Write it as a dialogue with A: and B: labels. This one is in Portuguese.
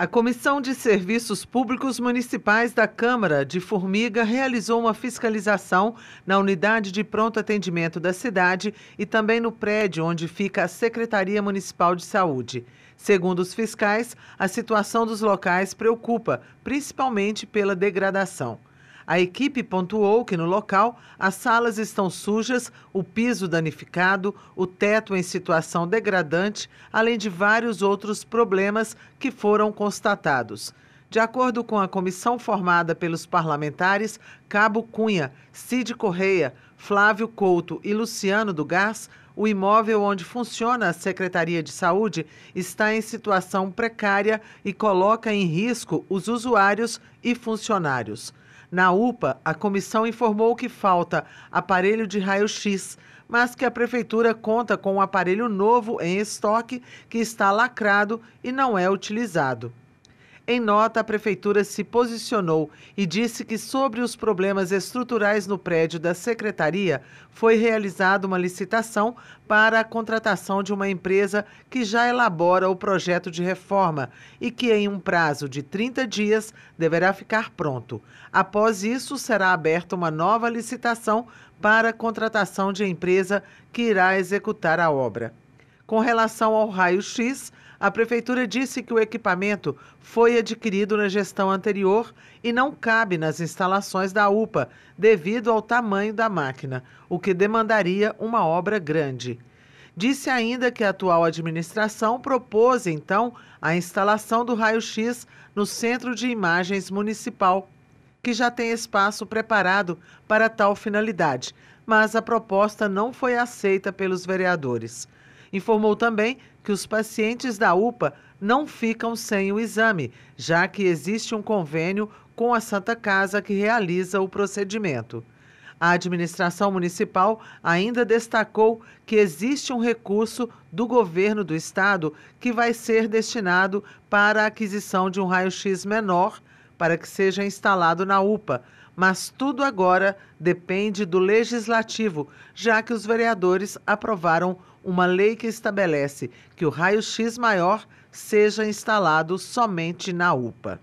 A: A Comissão de Serviços Públicos Municipais da Câmara de Formiga realizou uma fiscalização na unidade de pronto atendimento da cidade e também no prédio onde fica a Secretaria Municipal de Saúde. Segundo os fiscais, a situação dos locais preocupa, principalmente pela degradação. A equipe pontuou que no local as salas estão sujas, o piso danificado, o teto em situação degradante, além de vários outros problemas que foram constatados. De acordo com a comissão formada pelos parlamentares Cabo Cunha, Cid Correia, Flávio Couto e Luciano do Gás, o imóvel onde funciona a Secretaria de Saúde está em situação precária e coloca em risco os usuários e funcionários. Na UPA, a comissão informou que falta aparelho de raio-x, mas que a prefeitura conta com um aparelho novo em estoque que está lacrado e não é utilizado. Em nota, a prefeitura se posicionou e disse que sobre os problemas estruturais no prédio da secretaria foi realizada uma licitação para a contratação de uma empresa que já elabora o projeto de reforma e que em um prazo de 30 dias deverá ficar pronto. Após isso, será aberta uma nova licitação para a contratação de empresa que irá executar a obra. Com relação ao raio-x, a Prefeitura disse que o equipamento foi adquirido na gestão anterior e não cabe nas instalações da UPA, devido ao tamanho da máquina, o que demandaria uma obra grande. Disse ainda que a atual administração propôs, então, a instalação do raio-x no Centro de Imagens Municipal, que já tem espaço preparado para tal finalidade, mas a proposta não foi aceita pelos vereadores informou também que os pacientes da UPA não ficam sem o exame, já que existe um convênio com a Santa Casa que realiza o procedimento. A administração municipal ainda destacou que existe um recurso do governo do estado que vai ser destinado para a aquisição de um raio-x menor para que seja instalado na UPA, mas tudo agora depende do legislativo, já que os vereadores aprovaram uma lei que estabelece que o raio-x maior seja instalado somente na UPA.